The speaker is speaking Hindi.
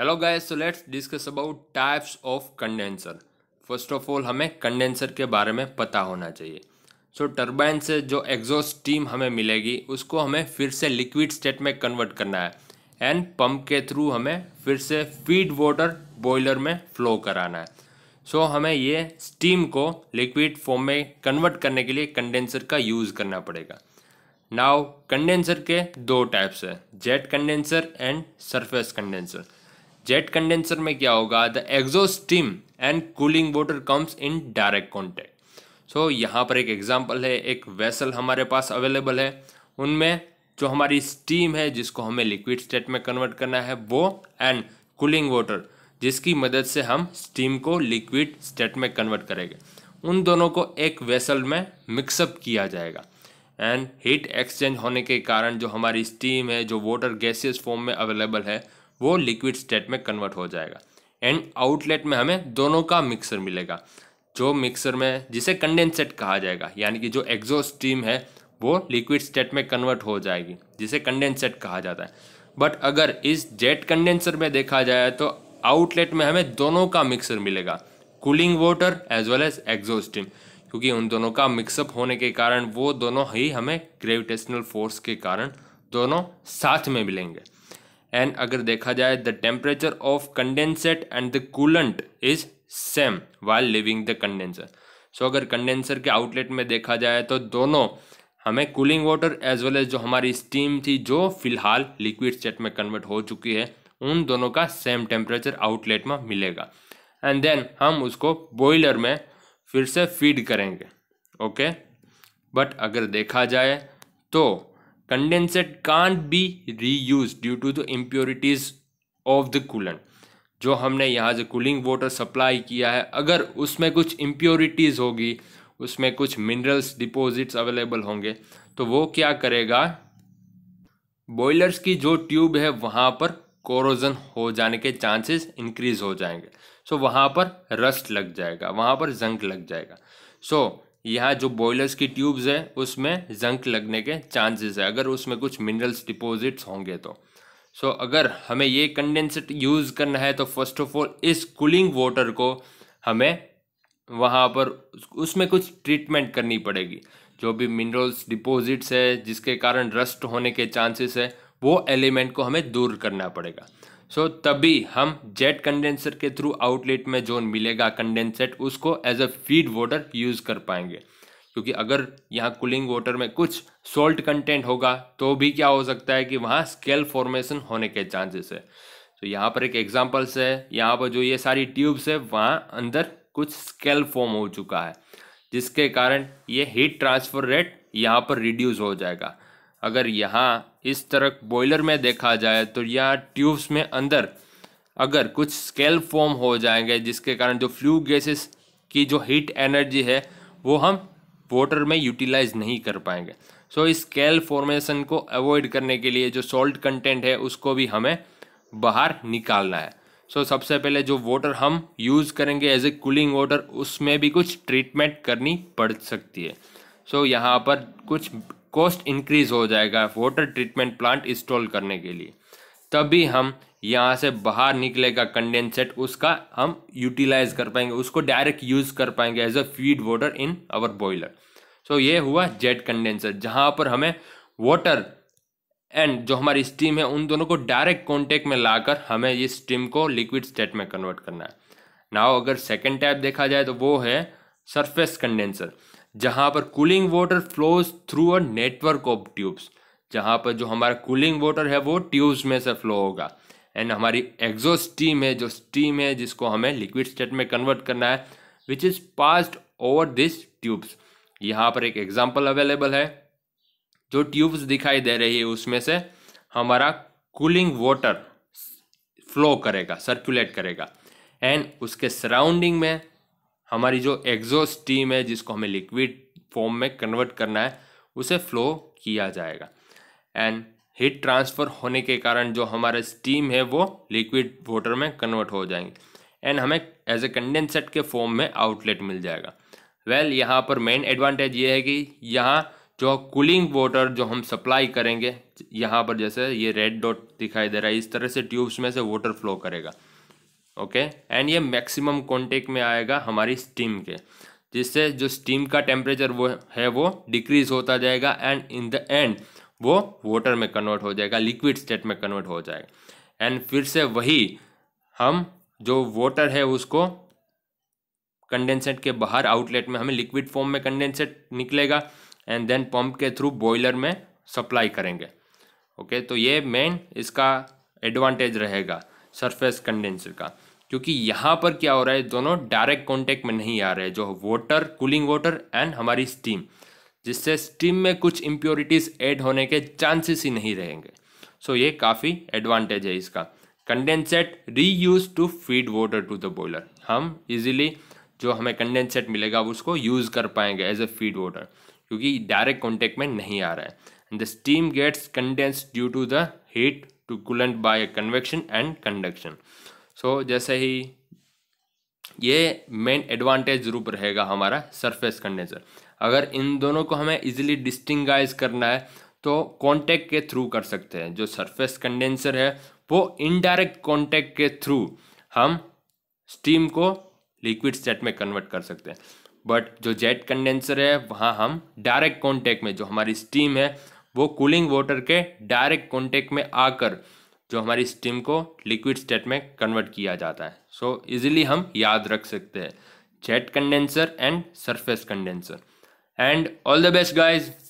Hello guys so let's discuss about types of condenser first of all हमें कंडेंसर के बारे में पता होना चाहिए सो so, टर्बाइन से जो एग्जॉस्ट स्टीम हमें मिलेगी उसको हमें फिर से लिक्विड स्टेट में कन्वर्ट करना है एंड पंप के थ्रू हमें फिर से फीड वाटर बॉयलर में फ्लो कराना है सो so, हमें ये स्टीम को लिक्विड फॉर्म में कन्वर्ट करने के लिए कंडेंसर का यूज़ करना पड़ेगा नाव कंडेंसर के दो टाइप्स है jet condenser and surface condenser jet condenser में क्या होगा the exhaust steam and cooling water comes in direct contact so यहाँ पर एक एग्जाम्पल है एक वेसल हमारे पास अवेलेबल है उनमें जो हमारी स्टीम है जिसको हमें लिक्विड स्टेट में कन्वर्ट करना है वो एंड कूलिंग वाटर जिसकी मदद से हम स्टीम को लिक्विड स्टेट में कन्वर्ट करेंगे उन दोनों को एक वेसल में मिक्सअप किया जाएगा एंड हीट एक्सचेंज होने के कारण जो हमारी स्टीम है जो वाटर गैसेस फॉर्म में अवेलेबल है वो लिक्विड स्टेट में कन्वर्ट हो जाएगा एंड आउटलेट में हमें दोनों का मिक्सर मिलेगा जो मिक्सर में जिसे कंडेंसेट कहा जाएगा यानी कि जो एग्जॉस्ट स्टीम है वो लिक्विड स्टेट में कन्वर्ट हो जाएगी जिसे कंडेंसेट कहा जाता है बट अगर इस जेट कंडेंसर में देखा जाए तो आउटलेट में हमें दोनों का मिक्सर मिलेगा cooling water as well as exhaust steam क्योंकि उन दोनों का मिक्सअप होने के कारण वो दोनों ही हमें ग्रेविटेशनल फोर्स के कारण दोनों साथ में मिलेंगे एंड अगर देखा जाए the temperature of condensate and the coolant is same while leaving the condenser so अगर कंडेंसर के आउटलेट में देखा जाए तो दोनों हमें cooling water as well as जो हमारी स्टीम थी जो फिलहाल लिक्विड सेट में कन्वर्ट हो चुकी है उन दोनों का सेम टेम्परेचर आउटलेट में मिलेगा एंड देन हम उसको बॉयलर में फिर से फीड करेंगे ओके okay? बट अगर देखा जाए तो condensate can't be reuse due to the impurities of the coolant जो हमने यहाँ से कूलिंग वाटर सप्लाई किया है अगर उसमें कुछ इम्प्योरिटीज़ होगी उसमें कुछ मिनरल्स डिपॉजिट्स अवेलेबल होंगे तो वो क्या करेगा बॉयलर्स की जो ट्यूब है वहाँ पर कोरोजन हो जाने के चांसेस इंक्रीज हो जाएंगे सो so, वहाँ पर रस्ट लग जाएगा वहाँ पर जंक लग जाएगा सो so, यहाँ जो बॉयलर्स की ट्यूब्स है उसमें जंक लगने के चांसेस है अगर उसमें कुछ मिनरल्स डिपॉजिट्स होंगे तो सो so, अगर हमें ये कंडेंसेट यूज़ करना है तो फर्स्ट ऑफ ऑल इस कूलिंग वाटर को हमें वहाँ पर उसमें कुछ ट्रीटमेंट करनी पड़ेगी जो भी मिनरल्स डिपॉजिट्स है जिसके कारण रस्ट होने के चांसेस है वो एलिमेंट को हमें दूर करना पड़ेगा सो so, तभी हम जेट कंडेंसर के थ्रू आउटलेट में जोन मिलेगा कंडेंसेट उसको as a feed water use कर पाएंगे क्योंकि अगर यहाँ कूलिंग वाटर में कुछ सोल्ट कंटेंट होगा तो भी क्या हो सकता है कि वहाँ स्केल फॉर्मेशन होने के चांसेस है तो यहाँ पर एक एग्जाम्पल्स है यहाँ पर जो ये सारी ट्यूब्स है वहाँ अंदर कुछ स्केल फॉर्म हो चुका है जिसके कारण ये हीट ट्रांसफर रेट यहाँ पर रिड्यूस हो जाएगा अगर यहाँ इस तरह बॉयलर में देखा जाए तो यहाँ ट्यूब्स में अंदर अगर कुछ स्केल फॉर्म हो जाएंगे जिसके कारण जो फ्लू गैसेस की जो हीट एनर्जी है वो हम वाटर में यूटिलाइज नहीं कर पाएंगे सो so, इस स्केल फॉर्मेशन को अवॉइड करने के लिए जो सॉल्ट कंटेंट है उसको भी हमें बाहर निकालना है सो so, सबसे पहले जो वाटर हम यूज़ करेंगे एज ए कूलिंग वाटर उसमें भी कुछ ट्रीटमेंट करनी पड़ सकती है सो so, यहाँ पर कुछ कॉस्ट इंक्रीज हो जाएगा वाटर ट्रीटमेंट प्लांट इंस्टॉल करने के लिए तभी हम यहाँ से बाहर निकलेगा कंडेंसेट उसका हम यूटिलाइज कर पाएंगे उसको डायरेक्ट यूज़ कर पाएंगे as a feed water in our boiler so ये हुआ जेट कंडेंसर जहाँ पर हमें वाटर एंड जो हमारी स्टीम है उन दोनों को डायरेक्ट कॉन्टेक्ट में लाकर हमें ये स्टीम को लिक्विड स्टेट में कन्वर्ट करना है नाव अगर सेकेंड टाइप देखा जाए तो वो है सरफेस कंडेंसर जहाँ पर cooling water flows through a network of tubes जहाँ पर जो हमारा कूलिंग वाटर है वो ट्यूब्स में से फ्लो होगा एंड हमारी एग्जोस्टीम स्टीम है जो स्टीम है जिसको हमें लिक्विड स्टेट में कन्वर्ट करना है which is passed over this tubes यहाँ पर एक एग्जाम्पल अवेलेबल है जो ट्यूब्स दिखाई दे रही है उसमें से हमारा कूलिंग वाटर फ्लो करेगा सर्कुलेट करेगा एंड उसके सराउंडिंग में हमारी जो एग्जॉस्ट स्टीम है जिसको हमें लिक्विड फॉर्म में कन्वर्ट करना है उसे फ्लो किया जाएगा एंड हीट ट्रांसफ़र होने के कारण जो हमारा स्टीम है वो लिक्विड वाटर में कन्वर्ट हो जाएंगे एंड हमें एज ए कंडेंसेट के फॉर्म में आउटलेट मिल जाएगा वेल well, यहाँ पर मेन एडवांटेज ये है कि यहाँ जो कूलिंग वाटर जो हम सप्लाई करेंगे यहाँ पर जैसे ये रेड डॉट दिखाई दे रहा है इस तरह से ट्यूब्स में से वाटर फ्लो करेगा ओके एंड ये मैक्सिमम कॉन्टेक्ट में आएगा हमारी स्टीम के जिससे जो स्टीम का टेम्परेचर वो है वो डिक्रीज होता जाएगा एंड इन द एंड वो वाटर में कन्वर्ट हो जाएगा लिक्विड स्टेट में कन्वर्ट हो जाएगा एंड फिर से वही हम जो वाटर है उसको कंडेंसेट के बाहर आउटलेट में हमें लिक्विड फॉर्म में कंडेंसेट निकलेगा एंड देन पंप के थ्रू बॉयलर में सप्लाई करेंगे ओके okay, तो ये मेन इसका एडवांटेज रहेगा सरफेस कंडेंसर का क्योंकि यहाँ पर क्या हो रहा है दोनों डायरेक्ट कॉन्टेक्ट में नहीं आ रहे हैं जो वाटर कूलिंग वाटर एंड हमारी स्टीम जिससे स्टीम में कुछ इम्प्योरिटीज ऐड होने के चांसेस ही नहीं रहेंगे सो so, ये काफ़ी एडवांटेज है इसका condensate reuse to feed water to the boiler हम इजीली जो हमें कंडेंसेट मिलेगा उसको यूज़ कर पाएंगे एज ए फीड वाटर क्योंकि डायरेक्ट कॉन्टेक्ट में नहीं आ रहा है the steam gets condense due to the heat to coolant by convection and conduction so जैसे ही ये मेन एडवांटेज रूप रहेगा हमारा सरफेस कंडेंसर अगर इन दोनों को हमें इजीली डिस्टिंगाइज करना है तो कांटेक्ट के थ्रू कर सकते हैं जो सरफेस कंडेंसर है वो इनडायरेक्ट कांटेक्ट के थ्रू हम स्टीम को लिक्विड स्टेट में कन्वर्ट कर सकते हैं बट जो जेट कंडेंसर है वहाँ हम डायरेक्ट कांटेक्ट में जो हमारी स्टीम है वो कूलिंग वाटर के डायरेक्ट कॉन्टेक्ट में आकर जो हमारी स्टीम को लिक्विड स्टेट में कन्वर्ट किया जाता है सो so, इजीली हम याद रख सकते हैं jet condenser and surface condenser and all the best guys